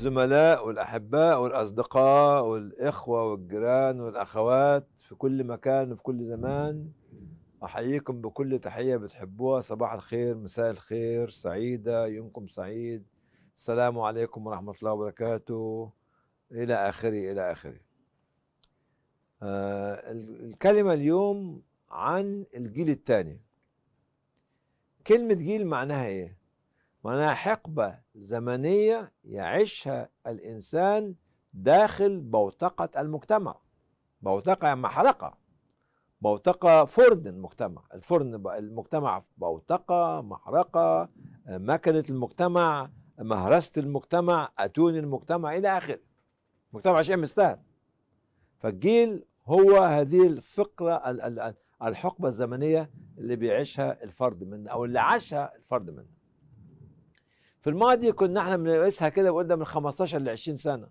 الزملاء والأحباء والأصدقاء والإخوة والجيران والأخوات في كل مكان وفي كل زمان أحييكم بكل تحية بتحبوها صباح الخير مساء الخير سعيدة يومكم سعيد السلام عليكم ورحمة الله وبركاته إلى آخره إلى آخره آه الكلمة اليوم عن الجيل الثاني كلمة جيل معناها إيه؟ معناها حقبة زمنية يعيشها الإنسان داخل بوتقة المجتمع بوتقة يعني حلقة بوتقة فرن المجتمع الفرن المجتمع بوتقة محرقة مكنة المجتمع مهرسة المجتمع أتون المجتمع إلى آخره المجتمع شيء مستهل فالجيل هو هذه الفقرة الحقبة الزمنية اللي بيعيشها الفرد منه أو اللي عاشها الفرد منه في الماضي كنا احنا بنقيسها كده وقلنا من 15 ل 20 سنه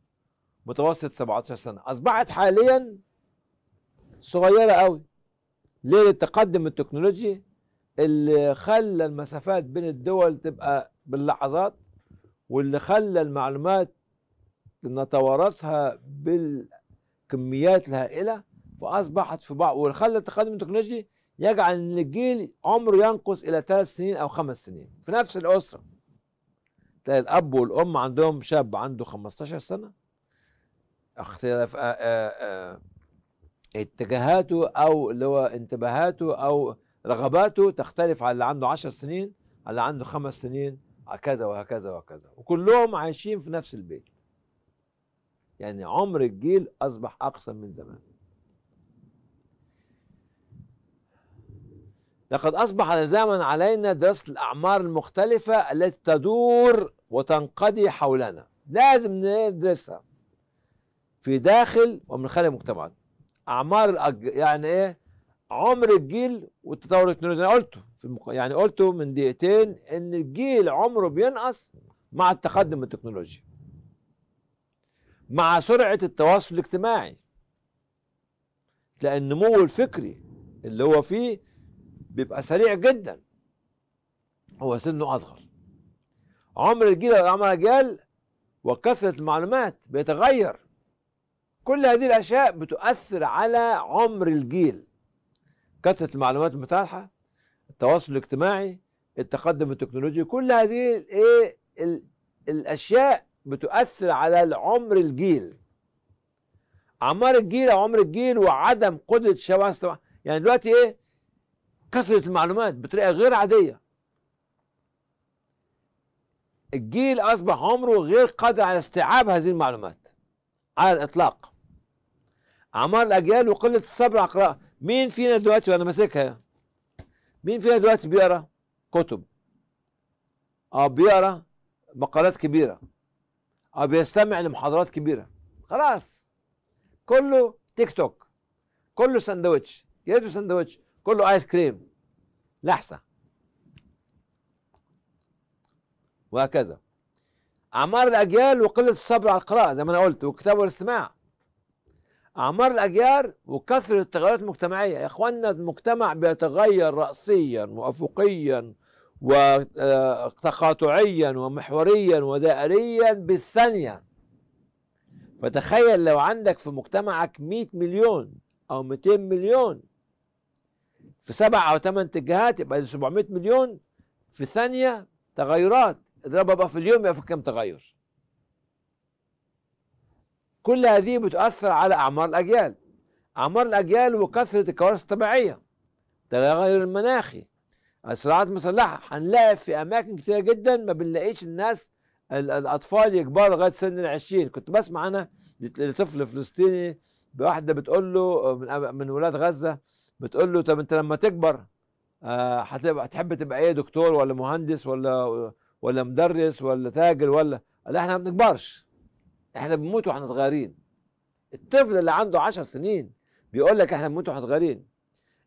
متوسط 17 سنه اصبحت حاليا صغيره قوي ليه للتقدم التكنولوجي اللي خلى المسافات بين الدول تبقى باللحظات واللي خلى المعلومات نتوارثها بالكميات الهائله فاصبحت في بعض وخلى التقدم التكنولوجي يجعل ان الجيل عمره ينقص الى ثلاث سنين او خمس سنين في نفس الاسره تلاقي الاب والام عندهم شاب عنده 15 سنه اختلاف آه، آه، آه، اتجاهاته او اللي هو انتباهاته او رغباته تختلف على اللي عنده 10 سنين على اللي عنده خمس سنين كذا وهكذا وهكذا وكلهم عايشين في نفس البيت يعني عمر الجيل اصبح اقصر من زمان لقد أصبح لزاما علينا دراسة الأعمار المختلفة التي تدور وتنقضي حولنا لازم ندرسها في داخل ومن خارج المجتمعات أعمار الأج... يعني إيه عمر الجيل والتطور التكنولوجي أنا قلته في المق... يعني قلته من دقيقتين إن الجيل عمره بينقص مع التقدم التكنولوجي مع سرعة التواصل الاجتماعي لان النمو الفكري اللي هو فيه بيبقى سريع جدا هو سنه اصغر عمر الجيل عمر الاجيال وكثره المعلومات بيتغير كل هذه الاشياء بتؤثر على عمر الجيل كثره المعلومات المتاحه التواصل الاجتماعي التقدم التكنولوجي كل هذه الايه الاشياء بتؤثر على عمر الجيل اعمار الجيل عمر الجيل وعدم قدره الشباب يعني دلوقتي ايه كثره المعلومات بطريقه غير عاديه الجيل اصبح عمره غير قادر على استيعاب هذه المعلومات على الاطلاق اعمار الاجيال وقله الصبر على القراءه مين فينا دلوقتي وانا ماسكها مين فينا دلوقتي بيقرا كتب او بيقرا مقالات كبيره او بيستمع لمحاضرات كبيره خلاص كله تيك توك كله سندوتش يا ريتو سندوتش كله ايس كريم لحسه وهكذا اعمار الاجيال وقله الصبر على القراءه زي ما انا قلت والكتاب والاستماع اعمار الاجيال وكثره التغيرات المجتمعيه يا اخوانا المجتمع بيتغير راسيا وافقيا وتقاطعيا آه، ومحوريا ودائريا بالثانيه فتخيل لو عندك في مجتمعك 100 مليون او 200 مليون في سبع أو ثمان اتجاهات يبقى 700 مليون في ثانية تغيرات اضربها بقى في اليوم يبقى في كم تغير كل هذه بتؤثر على أعمار الأجيال أعمار الأجيال وكثرة الكوارث الطبيعية التغير المناخي الصراعات المسلحة هنلاقي في أماكن كتير جدا ما بنلاقيش الناس الأطفال يكبروا لغاية سن 20 كنت بسمع أنا لطفل فلسطيني واحدة بتقول له من ولاد غزة بتقول له طب انت لما تكبر آه، هتبقى تحب تبقى ايه دكتور ولا مهندس ولا ولا مدرس ولا تاجر ولا لا احنا ما بنكبرش احنا بنموت واحنا صغيرين الطفل اللي عنده عشر سنين بيقول لك احنا بنموت واحنا صغيرين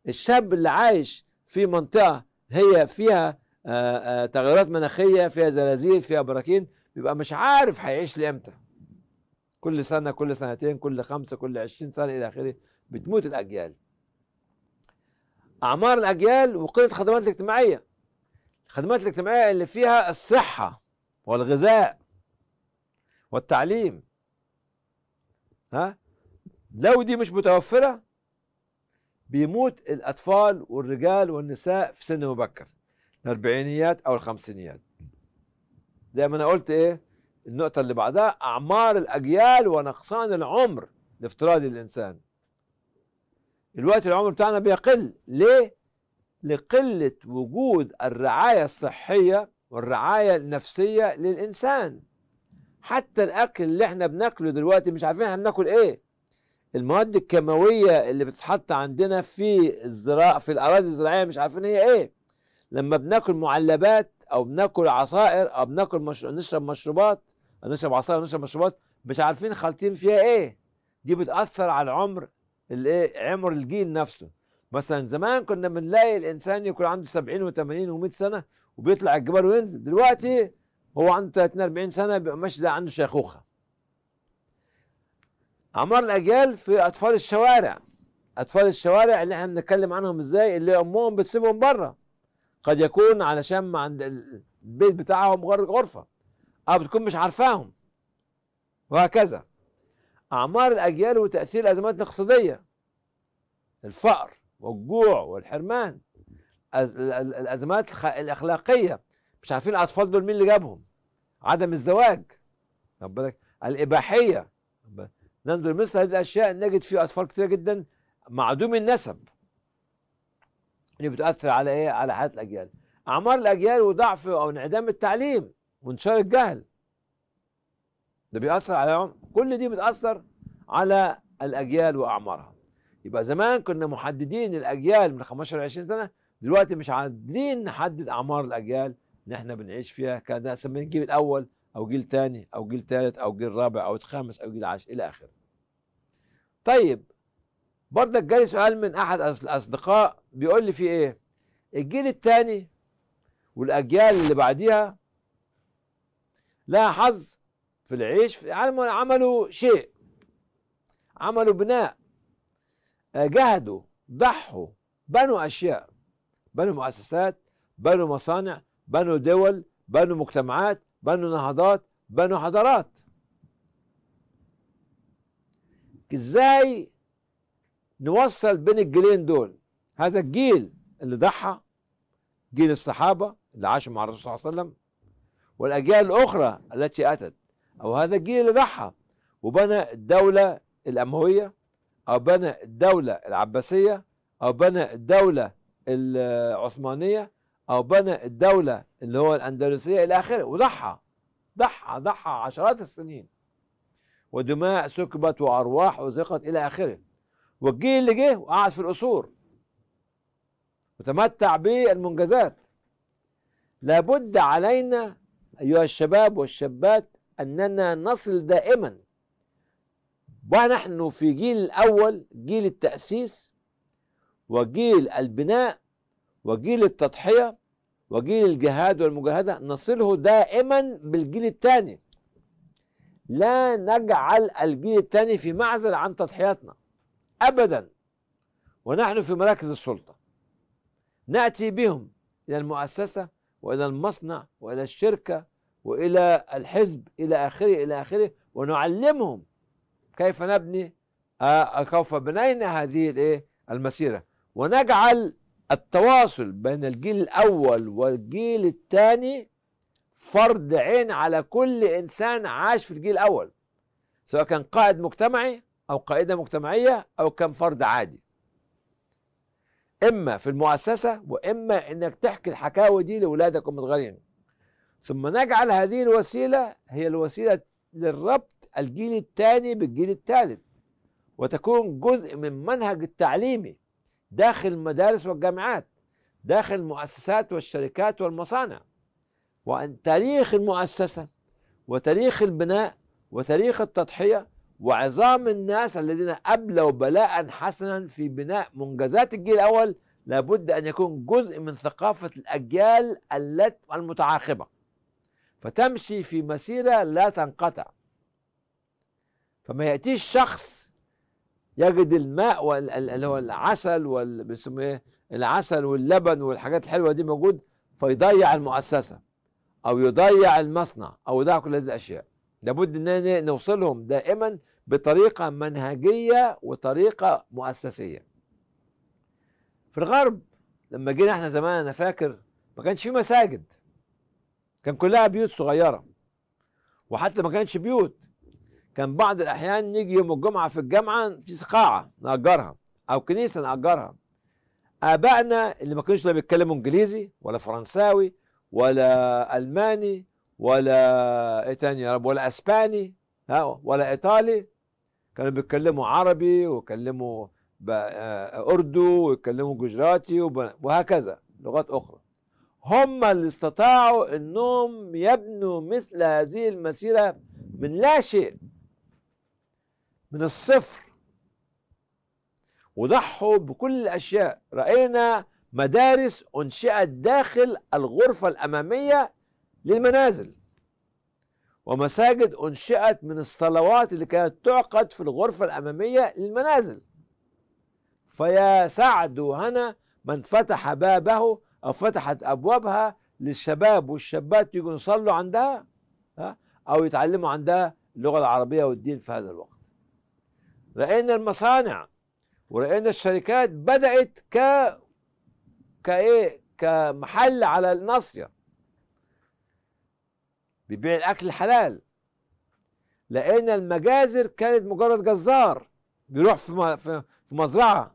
الشاب اللي عايش في منطقه هي فيها آه، آه، تغيرات مناخيه فيها زلازل فيها براكين بيبقى مش عارف هيعيش لامتى كل سنه كل سنتين كل خمسه كل عشرين سنه الى اخره بتموت الاجيال أعمار الأجيال وقلة الخدمات الاجتماعية الخدمات الاجتماعية اللي فيها الصحة والغذاء والتعليم ها لو دي مش متوفرة بيموت الأطفال والرجال والنساء في سن مبكر الأربعينيات أو الخمسينيات زي ما أنا قلت إيه النقطة اللي بعدها أعمار الأجيال ونقصان العمر الافتراضي للإنسان الوقت العمر بتاعنا بيقل ليه؟ لقلة وجود الرعاية الصحية والرعاية النفسية للإنسان حتى الأكل اللي احنا بناكله دلوقتي مش عارفين احنا بناكل ايه المواد الكيماوية اللي بتتحط عندنا في الزراعة في الأراضي الزراعية مش عارفين هي ايه لما بناكل معلبات أو بناكل عصائر أو بناكل مش... نشرب مشروبات نشرب عصائر نشرب مشروبات مش عارفين خالطين فيها ايه دي بتأثر على العمر الايه عمر الجيل نفسه مثلا زمان كنا بنلاقي الانسان يكون عنده 70 و80 و100 سنه وبيطلع الجبال وينزل دلوقتي هو عنده 30 40 سنه بيبقى ماشي ده عنده شيخوخه اعمار الاجيال في اطفال الشوارع اطفال الشوارع اللي احنا بنتكلم عنهم ازاي اللي امهم بتسيبهم بره قد يكون علشان ما عند البيت بتاعهم غرفه او بتكون مش عارفاهم وهكذا أعمار الأجيال وتأثير الأزمات الاقتصادية الفقر والجوع والحرمان الأزمات الأخلاقية مش عارفين الأطفال دول مين اللي جابهم عدم الزواج بالك الإباحية ننظر مثل هذه الأشياء نجد في أطفال كتير جدا معدوم النسب اللي بتأثر على إيه على حياة الأجيال أعمار الأجيال وضعف أو انعدام التعليم وانتشار الجهل ده بيأثر عليهم كل دي بتأثر على الأجيال وأعمارها يبقى زمان كنا محددين الأجيال من 15 ل 20 سنة دلوقتي مش عادين نحدد أعمار الأجيال اللي احنا بنعيش فيها كان سمينا الجيل الأول أو جيل تاني أو جيل تالت أو جيل رابع أو خامس أو جيل عاشر إلى آخره. طيب برضك جالي سؤال من أحد الأصدقاء بيقول لي في إيه؟ الجيل التاني والأجيال اللي بعديها لها حظ في العيش عملوا شيء عملوا بناء آه، جهدوا ضحوا بنوا أشياء بنوا مؤسسات بنوا مصانع بنوا دول بنوا مجتمعات بنوا نهضات بنوا حضارات ازاي نوصل بين الجيلين دول هذا الجيل اللي ضحى جيل الصحابه اللي عاشوا مع الرسول صلى الله عليه وسلم والاجيال الاخرى التي اتت أو هذا الجيل اللي ضحى وبنى الدولة الأموية أو بنى الدولة العباسية أو بنى الدولة العثمانية أو بنى الدولة اللي هو الأندلسية إلى آخره وضحى ضحى ضحى عشرات السنين ودماء سكبت وأرواح أزقت إلى آخره والجيل اللي جه وقعد في القصور وتمتع بالمنجزات لابد علينا أيها الشباب والشابات أننا نصل دائما ونحن في جيل الأول جيل التأسيس وجيل البناء وجيل التضحية وجيل الجهاد والمجاهدة نصله دائما بالجيل الثاني لا نجعل الجيل الثاني في معزل عن تضحياتنا أبدا ونحن في مراكز السلطة نأتي بهم إلى المؤسسة وإلى المصنع وإلى الشركة والى الحزب الى اخره الى اخره ونعلمهم كيف نبني آه، كيف بنينا هذه الايه المسيره ونجعل التواصل بين الجيل الاول والجيل الثاني فرض عين على كل انسان عاش في الجيل الاول سواء كان قائد مجتمعي او قائده مجتمعيه او كان فرد عادي اما في المؤسسه واما انك تحكي الحكاوي دي لاولادك وهم صغيرين ثم نجعل هذه الوسيلة هي الوسيلة للربط الجيل الثاني بالجيل الثالث وتكون جزء من منهج التعليمي داخل المدارس والجامعات داخل المؤسسات والشركات والمصانع وأن تاريخ المؤسسة وتاريخ البناء وتاريخ التضحية وعظام الناس الذين أبلوا بلاء حسنا في بناء منجزات الجيل الأول لابد أن يكون جزء من ثقافة الأجيال المتعاقبة فتمشي في مسيرة لا تنقطع فما يأتيش شخص يجد الماء اللي هو العسل وال... إيه؟ العسل واللبن والحاجات الحلوة دي موجود فيضيع المؤسسة أو يضيع المصنع أو يضيع كل هذه الأشياء لابد أننا نوصلهم دائما بطريقة منهجية وطريقة مؤسسية في الغرب لما جينا احنا زمان أنا فاكر ما كانش في مساجد كان كلها بيوت صغيره وحتى ما كانتش بيوت كان بعض الاحيان نيجي يوم الجمعه في الجامعه في قاعه ناجرها او كنيسه ناجرها ابائنا اللي ما كانوش لا بيتكلموا انجليزي ولا فرنساوي ولا الماني ولا ايه تاني يا رب ولا اسباني ها ولا ايطالي كانوا بيتكلموا عربي ويتكلموا آه، اردو ويتكلموا جوجراتي وهكذا لغات اخرى هم اللي استطاعوا انهم يبنوا مثل هذه المسيره من لا شيء من الصفر وضحوا بكل الاشياء راينا مدارس انشئت داخل الغرفه الاماميه للمنازل ومساجد انشئت من الصلوات اللي كانت تعقد في الغرفه الاماميه للمنازل فيا سعد وهنا من فتح بابه أو فتحت أبوابها للشباب والشابات يجوا يصلوا عندها ها أو يتعلموا عندها اللغة العربية والدين في هذا الوقت رأينا المصانع ورأينا الشركات بدأت ك كإيه كمحل على الناصية بيبيع الأكل الحلال لأن المجازر كانت مجرد جزار بيروح في في مزرعة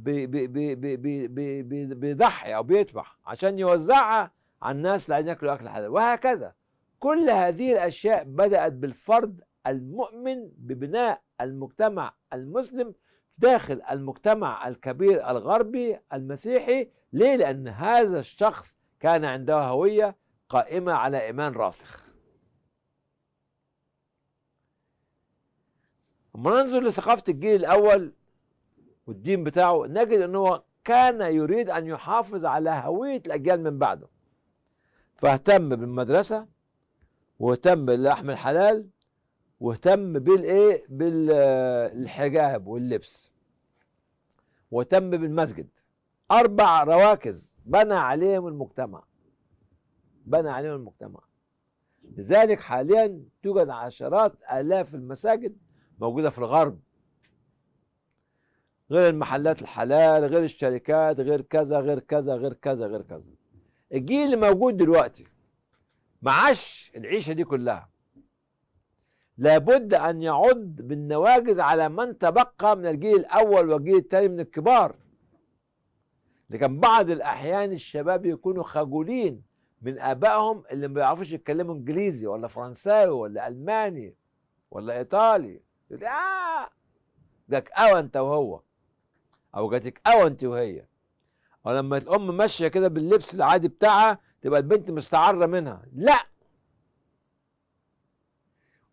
بي بي بي بي بي بي بيضحي او بيذبح عشان يوزعها على الناس اللي عايزين ياكلوا اكل حلال وهكذا كل هذه الاشياء بدات بالفرد المؤمن ببناء المجتمع المسلم داخل المجتمع الكبير الغربي المسيحي ليه؟ لأن هذا الشخص كان عنده هوية قائمة على إيمان راسخ أما ننظر لثقافة الجيل الأول والدين بتاعه نجد ان هو كان يريد ان يحافظ على هويه الاجيال من بعده فاهتم بالمدرسه واهتم باللحم الحلال واهتم بالايه بالحجاب واللبس واهتم بالمسجد اربع رواكز بنى عليهم المجتمع بنى عليهم المجتمع لذلك حاليا توجد عشرات الاف المساجد موجوده في الغرب غير المحلات الحلال غير الشركات غير كذا غير كذا غير كذا غير كذا الجيل اللي موجود دلوقتي معاش العيشة دي كلها لابد أن يعض بالنواجز على من تبقى من الجيل الأول والجيل الثاني من الكبار لكن بعض الأحيان الشباب يكونوا خجولين من آبائهم اللي ما بيعرفوش يتكلموا إنجليزي ولا فرنساوي ولا ألماني ولا إيطالي يقول آه أوى أنت وهو او جاتك او انت وهي او لما الام ماشيه كده باللبس العادي بتاعها تبقى البنت مستعره منها لا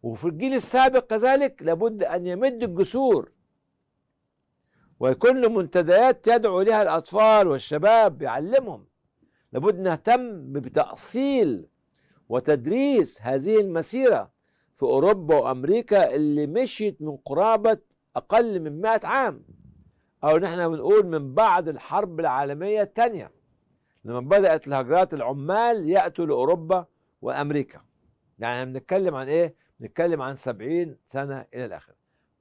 وفي الجيل السابق كذلك لابد ان يمد الجسور ويكون له منتديات يدعو لها الاطفال والشباب يعلمهم لابد نهتم بتاصيل وتدريس هذه المسيره في اوروبا وامريكا اللي مشيت من قرابه اقل من 100 عام أو نحن بنقول من بعد الحرب العالمية الثانية لما بدأت الهجرات العمال يأتوا لأوروبا وأمريكا يعني بنتكلم عن إيه؟ بنتكلم عن سبعين سنة إلى الآخر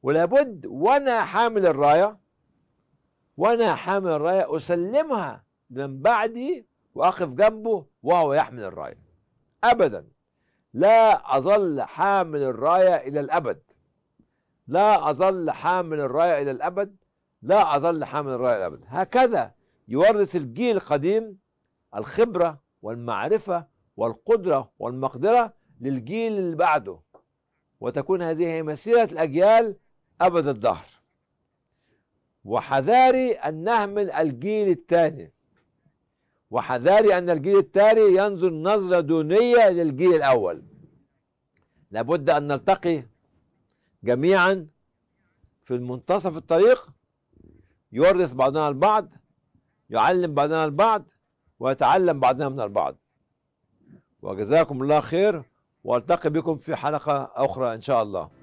ولابد وأنا حامل الراية وأنا حامل الراية أسلمها من بعدي وأقف جنبه وهو يحمل الراية أبدا لا أظل حامل الراية إلى الأبد لا أظل حامل الراية إلى الأبد لا أظل حامل الراية أبدا هكذا يورث الجيل القديم الخبرة والمعرفة والقدرة والمقدرة للجيل اللي بعده وتكون هذه هي مسيرة الأجيال أبد الدهر وحذاري أن نهمل الجيل الثاني وحذاري أن الجيل التالي ينظر نظرة دونية للجيل الأول لابد أن نلتقي جميعا في منتصف الطريق يورث بعضنا البعض يعلم بعضنا البعض ويتعلم بعضنا من البعض وجزاكم الله خير والتقي بكم في حلقه اخرى ان شاء الله